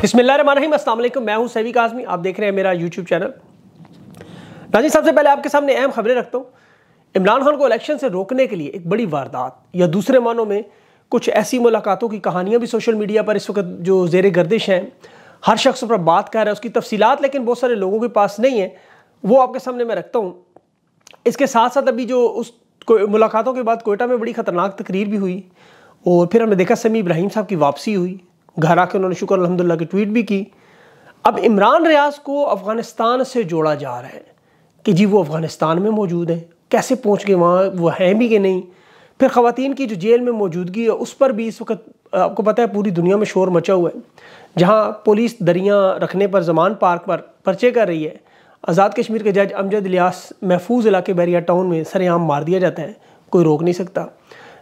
बिस्मिल्लाम मैं हूं सैविक आजमी आप देख रहे हैं मेरा यूट्यूब चैनल नाजी सबसे पहले आपके सामने अहम खबरें रखता हूँ इमरान खान को इलेक्शन से रोकने के लिए एक बड़ी वारदात या दूसरे मानों में कुछ ऐसी मुलाकातों की कहानियाँ भी सोशल मीडिया पर इस वक्त जो जेर गर्दिश हैं हर शख्स पर बात कर रहा है उसकी तफसीत लेकिन बहुत सारे लोगों के पास नहीं है वो आपके सामने मैं रखता हूँ इसके साथ साथ अभी जो उस मुलाकातों के बाद कोयटा में बड़ी ख़तरनाक तकरीर भी हुई और फिर हमने देखा समी इब्राहिम साहब की वापसी हुई घर आके उन्होंने शुक्र अलहमदिल्ला की ट्वीट भी की अब इमरान रियाज को अफ़गानिस्तान से जोड़ा जा रहा है कि जी वो अफ़गानिस्तान में मौजूद हैं कैसे पहुँच गए वहाँ वो हैं भी कि नहीं फिर ख़वान की जो जेल में मौजूदगी है उस पर भी इस वक्त आपको पता है पूरी दुनिया में शोर मचा हुआ है जहाँ पुलिस दरियाँ रखने पर जमान पार्क पर पर्चे कर रही है आज़ाद कश्मीर के जज अमजद लियास महफूज इलाके बैरिया टाउन में सरेआम मार दिया जाता है कोई रोक नहीं सकता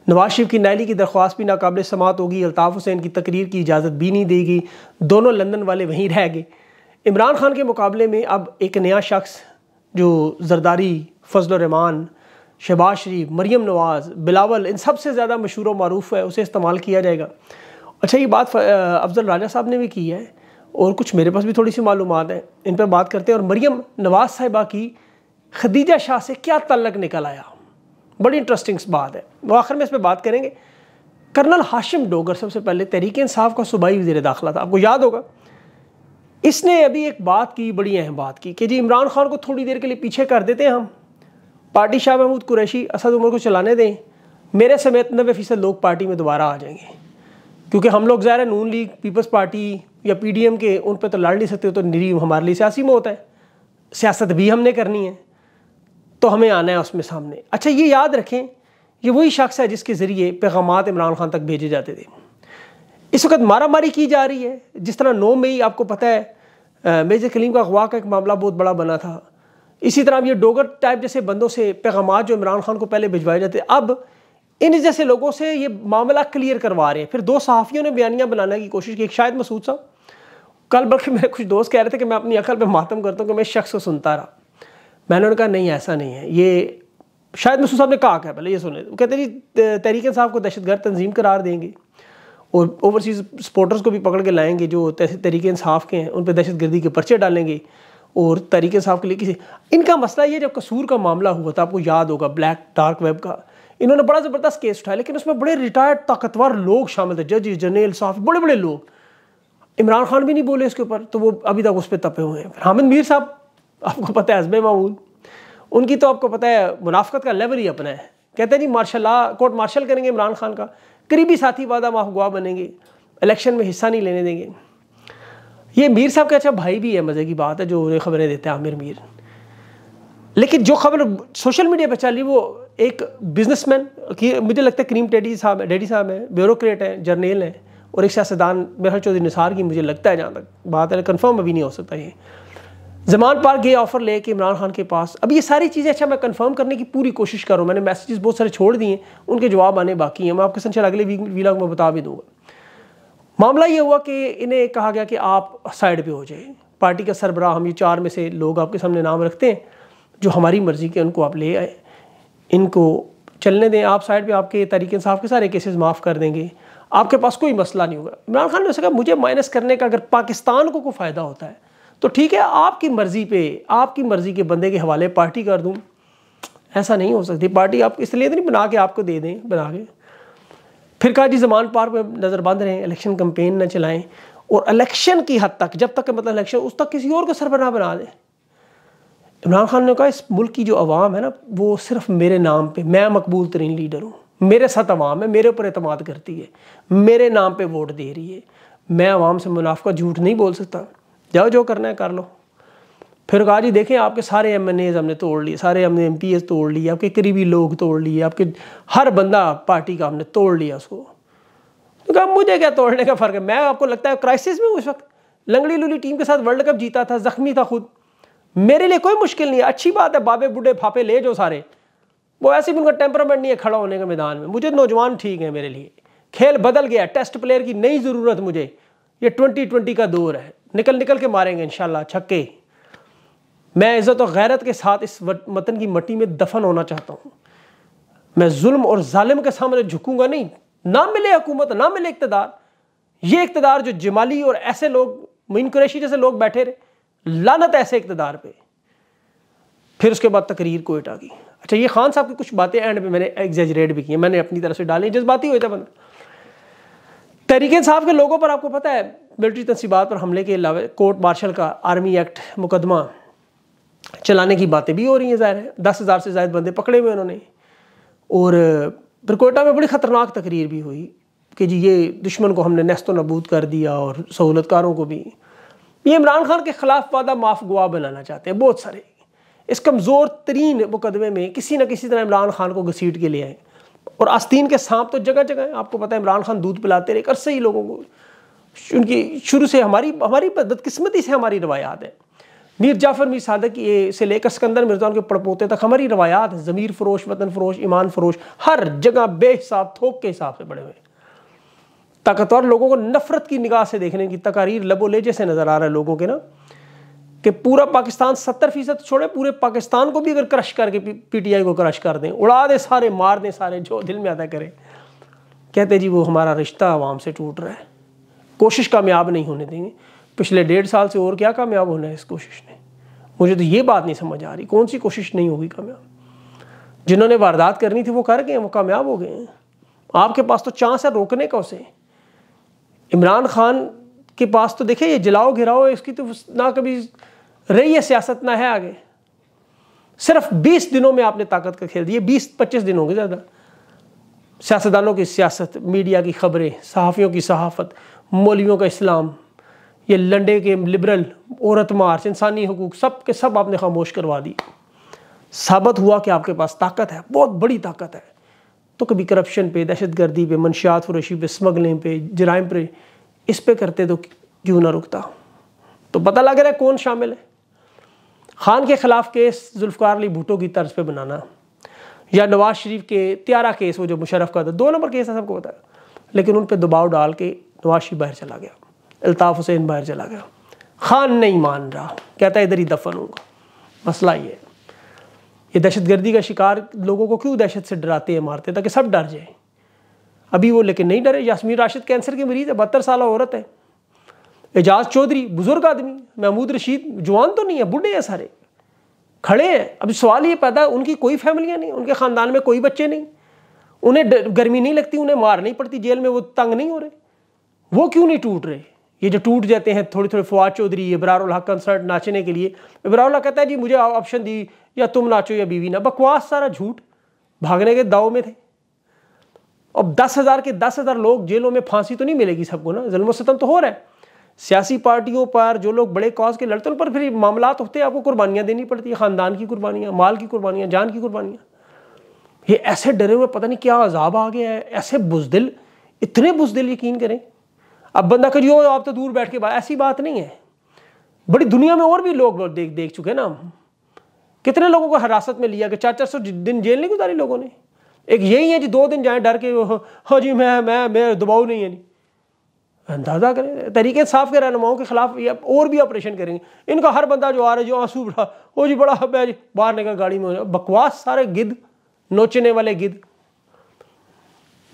नवाज शरीफ की नैली की दरख्वास्त भी नाकबिल समात होगी अल्ताफ़ हुसैन की तकरीर की इजाज़त भी नहीं देगी दोनों लंदन वाले वहीं रह गए इमरान खान के मुकाबले में अब एक नया शख्स जो जरदारी फजलरहमान शहबाज शरीफ मरीम नवाज़ बिलावल इन सबसे ज़्यादा मशहूर व मरूफ है उसे इस्तेमाल किया जाएगा अच्छा ये बात अफजल राजा साहब ने भी की है और कुछ मेरे पास भी थोड़ी सी मालूम है इन पर बात करते हैं और मरीम नवाज़ साहिबा की खदीजा शाह से क्या तल्लक निकल आया बड़ी इंटरेस्टिंग बात है वो आखिर में इस पर बात करेंगे कर्नल हाशिम डोगर सबसे पहले तहरीक इंसाफ का सूबाई वजी दाखिला था आपको याद होगा इसने अभी एक बात की बड़ी अहम बात की कि जी इमरान खान को थोड़ी देर के लिए पीछे कर देते हैं हम पार्टी शाह महमूद कुरैशी असद उमर को चलाने दें मेरे समेत नबे फ़ीसद लोग पार्टी में दोबारा आ जाएंगे क्योंकि हम लोग ज़ाहिर नून लीग पीपल्स पार्टी या पी डी एम के उन पर तो लड़ नहीं सकते तो निरीव हमारे लिए सियासी मौत है सियासत भी हमने करनी है तो हमें आना है उसमें सामने अच्छा ये याद रखें ये वही शख्स है जिसके ज़रिए पैगाम इमरान खान तक भेजे जाते थे इस वक्त मारा मारी की जा रही है जिस तरह नौ मई आपको पता है मेजर कलीम का अगवा का एक मामला बहुत बड़ा बना था इसी तरह ये डोगर टाइप जैसे बंदों से पैगाम जो इमरान खान को पहले भिजवाए जाते अब इन जैसे लोगों से ये मामला क्लियर करवा रहे हैं फिर दो सहाफ़ियों ने बयानियाँ बनाने की कोशिश की एक शायद मसूद साहब कल बल्कि मेरे कुछ दोस्त कह रहे थे कि मैं अपनी अकल पर मातम करता हूँ कि मैं शख्स को सुनता रहा मैंने उन्होंने कहा नहीं ऐसा नहीं है ये शायद मसूद साहब ने कहा क्या पहले ये सुने वो कहते जी तहरीक साहब को दहशतगर्द तंजीम करार देंगे और ओवरसीज़ सपोर्टर्स को भी पकड़ के लाएंगे जो तहरीक इंसाफ के हैं उन पर दहशत गर्दी के पर्चे डालेंगे और तहरीक इंसाफ के लिए किसी इनका मसला ये जब कसूर का मामला हुआ था आपको याद होगा ब्लैक डार्क वेब का इन्होंने बड़ा ज़बरदस्त केस उठाया लेकिन उसमें बड़े रिटायर्ड ताकतवर लोग शामिल थे जज जनरल साहब बड़े बड़े लोग इमरान खान भी नहीं बोले इसके ऊपर तो वो अभी तक उस पर तपे हुए हैं हामिद मीर साहब आपको पता है हसब मामूल उनकी तो आपको पता है मुनाफ्त का लेवल ही अपना है कहते हैं जी मार्शल कोर्ट मार्शल करेंगे इमरान खान का करीबी साथी वादा माफ गुआ बनेंगे इलेक्शन में हिस्सा नहीं लेने देंगे ये मीर साहब का अच्छा भाई भी है मज़े की बात है जो उन्हें खबरें देते हैं आमिर मीर लेकिन जो खबर सोशल मीडिया पर चली वो एक बिजनेसमैन की मुझे लगता है करीम टेडी साहब है डेडी साहब हैं ब्यूरोक्रेट हैं जर्नेल हैं और एक सियासतदान मेहर चौधरी निसार की मुझे लगता है जहाँ तक बात है कन्फर्म अभी नहीं हो सकता ये जमान पार्क ये ऑफ़र ले इमरान खान के पास अब ये सारी चीज़ें अच्छा मैं कंफर्म करने की पूरी कोशिश कर रहा हूँ मैंने मैसेजेस बहुत सारे छोड़ दिए उनके जवाब आने बाकी हैं मैं आपके संशय अगले वीक वीलॉग में बता भी दूंगा मामला ये हुआ कि इन्हें कहा गया कि आप साइड पे हो जाए पार्टी का सरबराह हम ये चार में से लोग आपके सामने नाम रखते हैं जो हमारी मर्ज़ी के उनको आप ले आए इनको चलने दें आप साइड पर आपके तरीके से के सारे केसेस माफ़ कर देंगे आपके पास कोई मसला नहीं होगा इमरान खान ने कहा मुझे माइनस करने का अगर पाकिस्तान को कोई फ़ायदा होता है तो ठीक है आपकी मर्ज़ी पे आपकी मर्ज़ी के बंदे के हवाले पार्टी कर दूँ ऐसा नहीं हो सकती पार्टी आप इसलिए तो नहीं बना के आपको दे दें बना के फिर कहा जी जमान पार पर नज़र बंद रहें इलेक्शन कंपेन ना चलाएं और इलेक्शन की हद तक जब तक मतलब इलेक्शन उस तक किसी और को सरबराह बना दें इमरान खान ने कहा इस मुल्क की जो आवाम है ना वो सिर्फ मेरे नाम पे मैं मकबूल तरीन लीडर हूँ मेरे साथ आवाम है मेरे ऊपर अतमाद करती है मेरे नाम पे वोट दे रही है मैं आवाम से मुनाफा झूठ नहीं बोल सकता जाओ जो करना है कर लो फिर कहा जी देखें आपके सारे एम एन एज हमने तोड़ लिए सारे हमने एम पी एज तोड़ लिए आपके करीबी लोग तोड़ लिए आपके हर बंदा पार्टी का हमने तोड़ लिया उसको तो कहा मुझे क्या तोड़ने का फ़र्क है मैं आपको लगता है क्राइसिस में उस वक्त लंगड़ी लुली टीम के साथ वर्ल्ड कप जीता था जख्मी था खुद मेरे लिए कोई मुश्किल नहीं है अच्छी बात है बाबे बूढ़े फापे ले जो सारे वो ऐसे भी उनका टेम्परामेंट नहीं है खड़ा होने के मैदान में मुझे नौजवान ठीक है मेरे लिए खेल बदल गया टेस्ट प्लेयर की नई ज़रूरत मुझे ये ट्वेंटी ट्वेंटी का दौर है निकल निकल के मारेंगे इनशाला छक्के मैं इज़्ज़त और गैरत के साथ इस मतन की मट्टी में दफन होना चाहता हूँ मैं जुल्म और ालिम के सामने झुकूंगा नहीं ना मिले हुकूमत ना मिले इकतदार ये इकतदार जो जमाली और ऐसे लोग मीन कुरैशी जैसे लोग बैठे रहे लानत ऐसे इकतदार पर फिर उसके बाद तकरीर कोट आ गई अच्छा ये खान साहब की कुछ बातें एंड पे मैंने एग्जेजरेट भी की मैंने अपनी तरफ से डाली जज्बाती हुई थे बंद तरीके साहब के लोगों पर आपको पता है मिलिट्री तनसीबात पर हमले के अलावा कोर्ट मार्शल का आर्मी एक्ट मुकदमा चलाने की बातें भी हो रही हैं ज़ाहिर है दस हज़ार से ज़ायद बंदे पकड़े हुए उन्होंने और फिर कोयटा में बड़ी ख़तरनाक तकरीर भी हुई कि जी ये दुश्मन को हमने नस्त नबूद कर दिया और सहूलतकारों को भी ये इमरान खान के ख़िलाफ़ वादा माफ़ गुआ बनाना चाहते हैं बहुत सारे इस कमज़ोर तरीन मुकदमे में किसी न किसी तरह इमरान खान को घसीट के ले आए और आस्तीन के सांप तो जगह जगह हैं आपको पता है इमरान खान दूध पिलाते रहे कर ही लोगों को उनकी शुरू से हमारी हमारी बदकिस्मती से हमारी रवायात है मीर जाफ़र मीर सादक की से लेकर सिकंदर मिर्जा के पड़पोते तक हमारी रवायात है ज़मीर फरोश वतन फरोश ईमान फरोश हर जगह बेहसाब थोक के हिसाब से बड़े हुए ताकतवर लोगों को नफ़रत की निगाह से देखने की तकारीर लबो लेजे से नज़र आ रहा है लोगों के ना कि पूरा पाकिस्तान सत्तर फीसद छोड़े पूरे पाकिस्तान को भी अगर क्रश करके पी टी आई को क्रश कर दें उड़ा दें सारे मार दें सारे जो दिल में अदा करें कहते जी वो हमारा रिश्ता आवाम से टूट रहा है कोशिश कामयाब नहीं होने देंगे पिछले डेढ़ साल से और क्या कामयाब होना है इस कोशिश ने मुझे तो ये बात नहीं समझ आ रही कौन सी कोशिश नहीं होगी कामयाब जिन्होंने वारदात करनी थी वो कर गए वो कामयाब हो गए हैं आपके पास तो चांस है रोकने का उसे इमरान खान के पास तो देखे ये जलाओ घिराओ इसकी तो ना कभी रही है सियासत ना है आगे सिर्फ 20 दिनों में आपने ताकत का खेल दिया 20-25 दिन गए ज़्यादा सियासतदानों की सियासत मीडिया की खबरें सहाफ़ियों की सहाफ़त मौलवियों का इस्लाम ये लंडे के लिबरल औरत मार्च इंसानी हकूक़ सब के सब आपने खामोश करवा दिए साबित हुआ कि आपके पास ताकत है बहुत बड़ी ताकत है तो कभी करप्शन पे दहशत गर्दी पे मनशात फरोशी पे स्मगलिंग पे जराइम पे इस पे करते तो क्यों ना रुकता तो पता लग रहा है कौन शामिल है खान के ख़िलाफ़ केस जुल्फ़ार अली भुटो की तर्ज पर बनाना या नवाज शरीफ के त्यारा केस वो जो मुशरफ का था दो नंबर केस है सबको पता है लेकिन उन पर दबाव डाल के नवाशी तो बाहर चला गया अल्ताफ़ हुसैन बाहर चला गया खान नहीं मान रहा कहता इधर ही दफन होगा मसला ये है ये दहशत गर्दी का शिकार लोगों को क्यों दहशत से डराते हैं मारते ताकि सब डर जाए अभी वो लेकिन नहीं डरे यासमीन राशिद कैंसर के मरीज़ है बहत्तर साल औरत है एजाज चौधरी बुज़ुर्ग आदमी महमूद रशीद जवान तो नहीं है बूढ़े हैं सारे खड़े हैं अब सवाल ये पैदा उनकी कोई फैमिलियाँ नहीं उनके ख़ानदान में कोई बच्चे नहीं उन्हें गर्मी नहीं लगती उन्हें मार नहीं पड़ती जेल में वो तंग नहीं हो रहे वो क्यों नहीं टूट रहे ये जो टूट जाते हैं थोड़ी थोड़े फवाद चौधरी इबरारुल हक कंसर्ट नाचने के लिए इबरारुल कहता है जी मुझे ऑप्शन दी या तुम नाचो या बीवी ना बकवास सारा झूठ भागने के दाव में थे अब दस हज़ार के दस हज़ार लोग जेलों में फांसी तो नहीं मिलेगी सबको ना जुल्म तो हो रहा है सियासी पार्टियों पर जो लोग बड़े कॉज के लड़ते हैं पर फिर मामला होते हैं आपको कुर्बानियाँ देनी पड़ती हैं ख़ानदान की कुर्बानियाँ माल की कुर्बानियाँ जान की कुर्बानियाँ ये ऐसे डरे हुए पता नहीं क्या अजाब आ गया है ऐसे बुजदिल इतने बुजदिल यकीन करें अब बंदा कह यो आप तो दूर बैठ के बात ऐसी बात नहीं है बड़ी दुनिया में और भी लोग देख देख चुके हैं ना हम कितने लोगों को हिरासत में लिया कि चार चार सौ दिन जेल नहीं गुजारी लोगों ने एक यही है जी दो दिन जाए डर के हाँ जी मैं मैं मैं दबाव नहीं है नहीं अंदाज़ा करें तरीके साफ के रहनुमाओं के खिलाफ ये और भी ऑपरेशन करेंगे इनका हर बंदा जो आ रहा है जो आंसू बढ़ा वो जी बड़ा हब है जी बाहर निकल गाड़ी में बकवास सारे गिद नोचने वाले गिद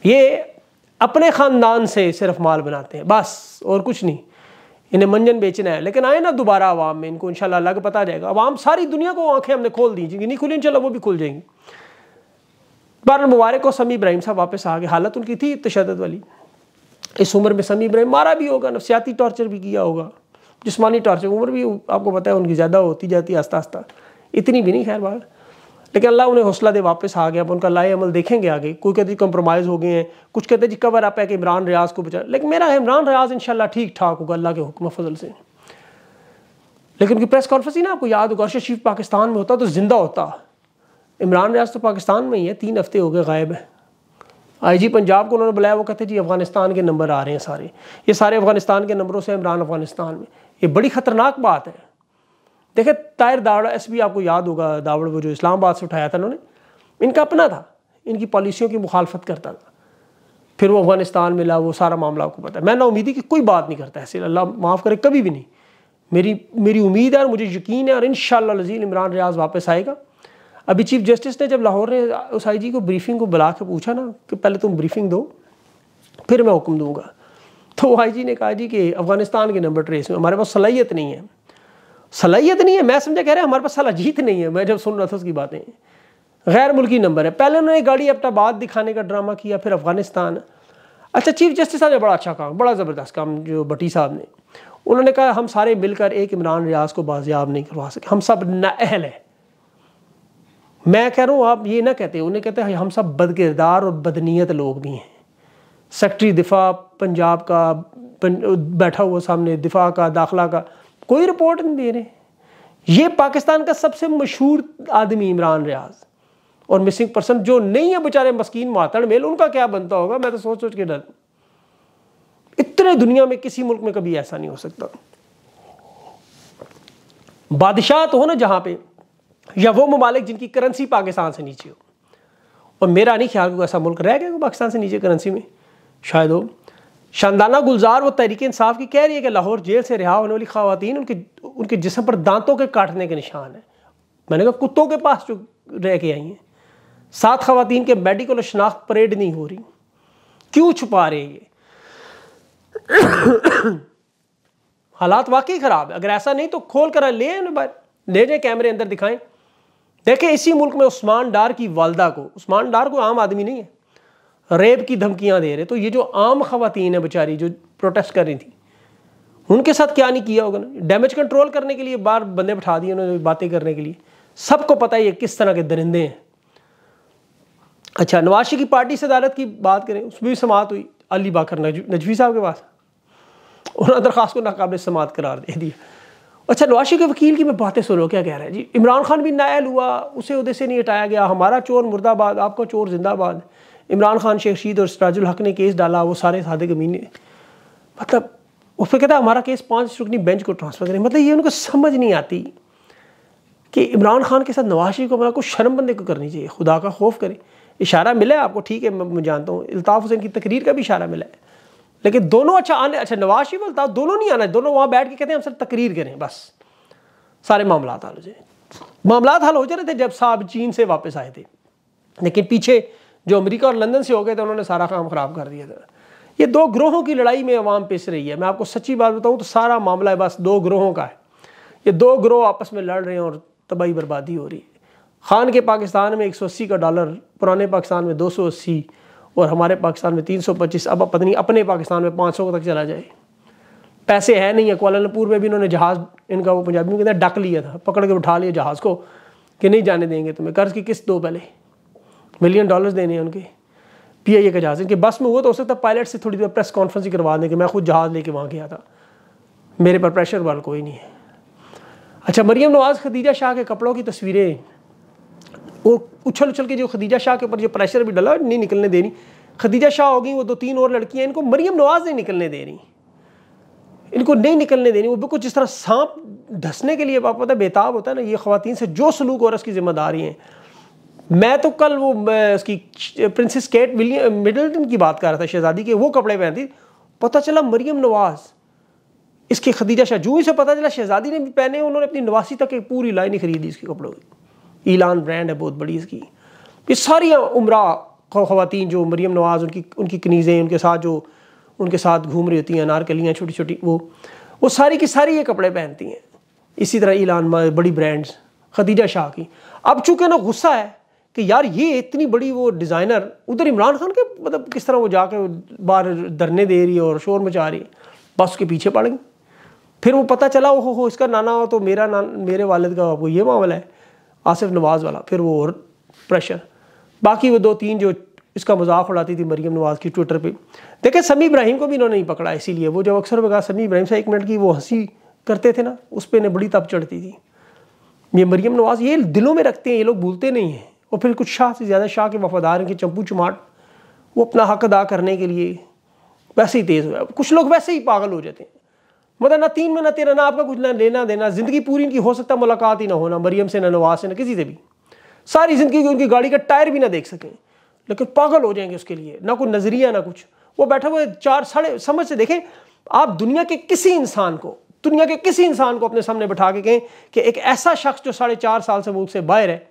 ये अपने ख़ानदान से सिर्फ माल बनाते हैं बस और कुछ नहीं इन्हें मंजन बेचना है लेकिन आए ना दोबारा आवाम में इनको इंशाल्लाह अलग पता जाएगा आवाम सारी दुनिया को आंखें हमने खोल दी जिनकी नहीं खुली इंशाल्लाह वो भी खुल जाएंगी बार मुबारक और समी इब्राहिम साहब वापस आ गए हालत उनकी थी तशद वाली इस उम्र में समी इब्राहिम मारा भी होगा नफसियाती टॉर्चर भी किया होगा जिसमानी टॉर्चर उम्र भी आपको पता है उनकी ज़्यादा होती जाती आस्ता आस्ता इतनी भी नहीं खैर बाढ़ लेकिन अल्लाह उन्हें हौसला दे वापस आ गया अब उनका लाए अमल देखेंगे आगे कोई कहते जी कम्प्रोमाइज़ हो गए हैं कुछ कहते जी कवर आप है कि इमरान रियाज को बचा लेकिन मेरा इमरान रियाज इन ठीक ठाक होगा अल्लाह के हुक्म फजल से लेकिन उनकी प्रेस कॉन्फ्रेंस ही ना आपको याद होगा अर्शद शरीफ पाकिस्तान में होता तो ज़िंदा होता इमरान रियाज तो पाकिस्तान में ही है तीन हफ्ते हो गए गायब है आई जी पंजाब को उन्होंने बुलाया वो कहते जी अफगानिस्तान के नंबर आ रहे हैं सारे ये सारे अफगानिस्तान के नंबरों से इमरान अफगानिस्तान में ये बड़ी ख़तरनाक बात है देखे तायर दावड़ा एस आपको याद होगा दावड़ वो जो इस्लामाबाद से उठाया था उन्होंने इनका अपना था इनकी पॉलिसियों की मुखालफत करता था फिर वो अफगानिस्तान मिला वो सारा मामला आपको पता है मैं ना उम्मीदी कि कोई बात नहीं करता ऐसे अल्लाह माफ़ करे कभी भी नहीं मेरी मेरी उम्मीद है और मुझे यकीन है और इन शजील इमरान रियाज वापस आएगा अभी चीफ जस्टिस ने जब लाहौर ने उस आई जी को ब्रीफिंग को बुला के पूछा ना कि पहले तुम ब्रीफिंग दो फिर मैं हुक्म दूंगा तो आई जी ने कहा जी कि अफ़गानिस्तान के नंबर ट्रेस में हमारे पास सलाहियत नहीं है सलाहियत नहीं है मैं समझा कह रहे हमारे पास सलाजीत नहीं है मैं जब सुन रहा था उसकी बातें गैर मुल्की नंबर है पहले उन्होंने गाड़ी अपटाबाद दिखाने का ड्रामा किया फिर अफगानिस्तान अच्छा चीफ जस्टिस साहब ने बड़ा अच्छा काम बड़ा ज़बरदस्त काम जो भट्टी साहब ने उन्होंने कहा हम सारे मिलकर एक इमरान रियाज को बाजियाब नहीं करवा सके हम सब नाअहल है मैं कह रहा हूँ आप ये ना कहते उन्हें कहते हैं हम सब बदकिरदार और बदनीयत लोग भी हैं सेक्रटरी दिफा पंजाब का बैठा हुआ सामने दिफा का दाखिला का कोई रिपोर्ट नहीं दे रहे ये पाकिस्तान का सबसे मशहूर आदमी इमरान रियाज और मिसिंग पर्सन जो नहीं है बेचारे मस्किन मातर मेल उनका क्या बनता होगा मैं तो सोच सोच के डर इतने दुनिया में किसी मुल्क में कभी ऐसा नहीं हो सकता बादशाह तो हो ना जहां पे या वो ममालिक जिनकी करेंसी पाकिस्तान से नीचे हो और मेरा नहीं ख्याल कोई ऐसा मुल्क रह गया पाकिस्तान से नीचे करेंसी में शायद हो शानदाना गुलजार वो तहरीक इंसाफ की कह रही है कि लाहौर जेल से रिहा होने वाली खातन उनके उनके जिसम पर दांतों के काटने के निशान हैं मैंने कहा कुत्तों के पास जो रह के आई हैं सात खातन के मेडिकल और शनाख्त परेड नहीं हो रही क्यों छुपा रहे ये हालात वाकई ख़राब है अगर ऐसा नहीं तो खोल कर ले ले जाए कैमरे अंदर दिखाएं देखें इसी मुल्क में उस्मान डार की वालदा को उस्मान डार को आम आदमी नहीं है रेप की धमकियां दे रहे तो ये जो आम खातन है बेचारी जो प्रोटेस्ट कर रही थी उनके साथ क्या नहीं किया होगा ना डैमेज कंट्रोल करने के लिए बार बंदे बैठा दिए उन्होंने बातें करने के लिए सबको पता है ये किस तरह के दरिंदे हैं अच्छा नवाशी की पार्टी सदारत की बात करें उसमें भी समात हुई अली बाकर नजवी साहब के पास उन्होंने दरख्वास्त को नाकबले समात करार दे दिया अच्छा नवाशी के वकील की मैं बातें सुनो क्या कह रहा है जी इमरान खान भी नायल हुआ उसे उदय से नहीं हटाया गया हमारा चोर मुर्दाबाद आपका चोर जिंदाबाद इमरान खान शेख शहीद और सराजुल हक ने केस डाला वो सारे सादे कमीने मतलब उस पर कहता है हमारा केस पाँच रुकनी बेंच को ट्रांसफ़र करें मतलब ये उनको समझ नहीं आती कि इमरान खान के साथ नवाज शरीफ को हमारा मतलब कुछ शर्म बंदे को करनी चाहिए खुदा का खौफ करें इशारा मिला है आपको ठीक है मैं जानता हूँ अल्ताफ़ हुसैन की तकरीर का भी इशारा मिला है लेकिन दोनों अच्छा आने अच्छा नवाज शरीफ अल्ताफ़ दोनों नहीं आना दोनों वहाँ बैठ के कहते हैं हम सर तकरीर करें बस सारे मामला हल हो जाए मामला हल हो जा रहे थे जब साहब चीन से वापस आए थे लेकिन पीछे जो अमेरिका और लंदन से हो गए थे उन्होंने सारा काम ख़राब कर दिया था ये दो ग्रोहों की लड़ाई में अवाम पिस रही है मैं आपको सच्ची बात बताऊँ तो सारा मामला है बस दो ग्रोहों का है ये दो ग्रोह आपस में लड़ रहे हैं और तबाही बर्बादी हो रही है खान के पाकिस्तान में अस्सी का डॉलर पुराने पाकिस्तान में अस्सी और हमारे पाकिस्तान में पच्चीस अब पत्नी अपने पाकिस्तान में सौ तक चला जाए पैसे है नहीं है कुआलालमपुर में भी इन्होंने जहाज़ इनका वो पंजाबी में कहते हैं डक लिया था पकड़ के उठा लिया जहाज़ को कि नहीं जाने देंगे तुम्हें कर्ज की किस्त दो पहले मिलियन डॉलर्स देने हैं उनके पी आई ए का जहाज़ इनके बस में हुआ तो हो सकता पायलट से थोड़ी देर प्रेस कॉन्फ्रेंस ही करवा दें कि मैं खुद जहाज़ लेके वहाँ गया था मेरे पर प्रेशर वाल कोई नहीं है अच्छा मरीम नवाज़ खदीजा शाह के कपड़ों की तस्वीरें वो उछल उछल के जो खदीजा शाह के ऊपर जो प्रेशर भी डला नहीं निकलने देनी खदीजा शाह हो गई वो दो तीन और लड़कियाँ इनको मरियम नवाज़ नहीं निकलने दे रही इनको नहीं निकलने देनी वो बिल्कुल जिस तरह सांप धसने के लिए होता है बेताब होता है ना ये खातन से जो सलूक और उसकी ज़िम्मेदारी हैं मैं तो कल वो उसकी प्रिंसेस केट विलियम मिडलटन की बात कर रहा था शहजादी के वो कपड़े पहनती पता चला मरियम नवाज़ इसके खदीजा शाह जूही से पता चला शहजादी ने भी पहने उन्होंने अपनी नवासी तक एक पूरी लाइन ही खरीदी इसके कपड़ों की ईलान ब्रांड है बहुत बड़ी इसकी ये सारी उम्र खातन जो मरियम नवाज़ उनकी उनकी कनीज़ें उनके साथ जो उनके साथ घूम रही होती हैं अनारकलियाँ छोटी छोटी वो वो सारी की सारी ये कपड़े पहनती हैं इसी तरह ईलान बड़ी ब्रांड्स खदीजा शाह की अब चूँकि ना गुस्सा है कि यार ये इतनी बड़ी वो डिज़ाइनर उधर इमरान खान के मतलब किस तरह वो जाकर बाहर धरने दे रही है और शोर मचा रही है बस उसके पीछे पड़ गई फिर वो पता चला ओहो हो इसका नाना हो तो मेरा नान मेरे वालद का वो ये मामला है आसिफ नवाज़ वाला फिर वो और प्रेशर बाकी वो दो तीन जो इसका मजाक उड़ाती थी मरीम नवाज़ की ट्विटर पे देखे समी इब्राहिम को भी इन्होंने नहीं पकड़ा इसीलिए वो जब अक्सर वगैरह समी इब्राहिम से एक मिनट की वो हंसी करते थे ना उस पर इन्हें बड़ी तप चढ़ती थी ये मरीम नवाज़ ये दिलों में रखते हैं ये लोग भूलते नहीं हैं और फिर कुछ शाह से ज़्यादा शाह के वफादार कि चंपू चमाट वो अपना हक अदा करने के लिए वैसे ही तेज़ हुआ कुछ लोग वैसे ही पागल हो जाते हैं मतलब ना तीन में ना तेरा ना आपका कुछ ना लेना देना ज़िंदगी पूरी इनकी हो सकता मुलाकात ही ना होना मरीम से ना नवाज से ना किसी से भी सारी ज़िंदगी उनकी गाड़ी का टायर भी ना देख सकें लेकिन पागल हो जाएंगे उसके लिए ना कोई नज़रिया ना कुछ वो बैठा हुआ चार साढ़े समझ से देखें आप दुनिया के किसी इंसान को दुनिया के किसी इंसान को अपने सामने बैठा के कहें कि एक ऐसा शख्स जो साढ़े चार साल से मुल्क से बाहर है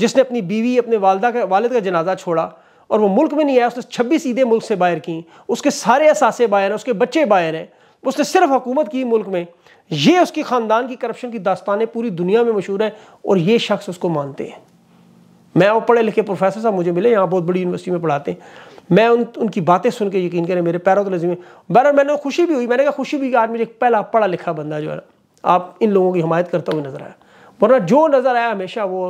जिसने अपनी बीवी अपने वालदा का वालद का जनाजा छोड़ा और वो मुल्क में नहीं आया उसने छब्बीस ईदे मुल्क से बाहर की उसके सारे असासे बाहर हैं उसके बच्चे बाहर हैं उसने सिर्फ हुकूमत की मुल्क में ये उसकी ख़ानदान की करप्शन की दास्तानें पूरी दुनिया में मशहूर हैं और ये शख्स उसको मानते हैं मैं वो पढ़े लिखे प्रोफेसर साहब मुझे मिले यहाँ बहुत बड़ी यूनिवर्सिटी में पढ़ाते हैं मैं उन उनकी बातें सुन के यकीन करें मेरे पैरों तो लजीमे बहर मैंने खुशी भी हुई मैंने कहा खुशी भी आज मुझे पहला पढ़ा लिखा बंदा जो है आप इन लोगों की हमायत करता हुआ नज़र आया वरना जो नज़र आया हमेशा वो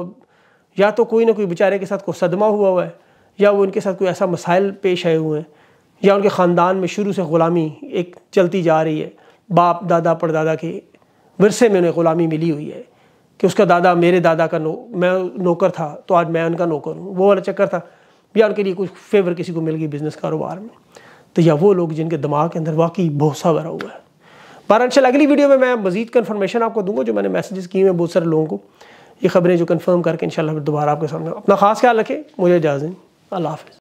या तो कोई ना कोई बेचारे के साथ कोई सदमा हुआ हुआ है या वो उनके साथ कोई ऐसा मसाइल पेश आए हुए हैं या उनके ख़ानदान में शुरू से ग़ुलामी एक चलती जा रही है बाप दादा परदादा के वरसे में उन्हें ग़ुलामी मिली हुई है कि उसका दादा मेरे दादा का नो मैं नौकर था तो आज मैं उनका नौकर हूँ वो वाला चक्कर था या उनके लिए कुछ फेवर किसी को मिल गई बिज़नेस कारोबार में तो या वो लोग जिनके दिमाग के अंदर वाकई भौसा भरा हुआ है बहर अगली वीडियो में मैं मज़ीद कन्फर्मेशन आपको दूंगा जो मैंने मैसेजेस किए हैं बहुत सारे लोगों को ये खबरें जो कन्फर्म करके इन दोबारा आपके सामने अपना ख़ास ख्याल रखें मुझे इजाज़ें अल्लाह हाफ़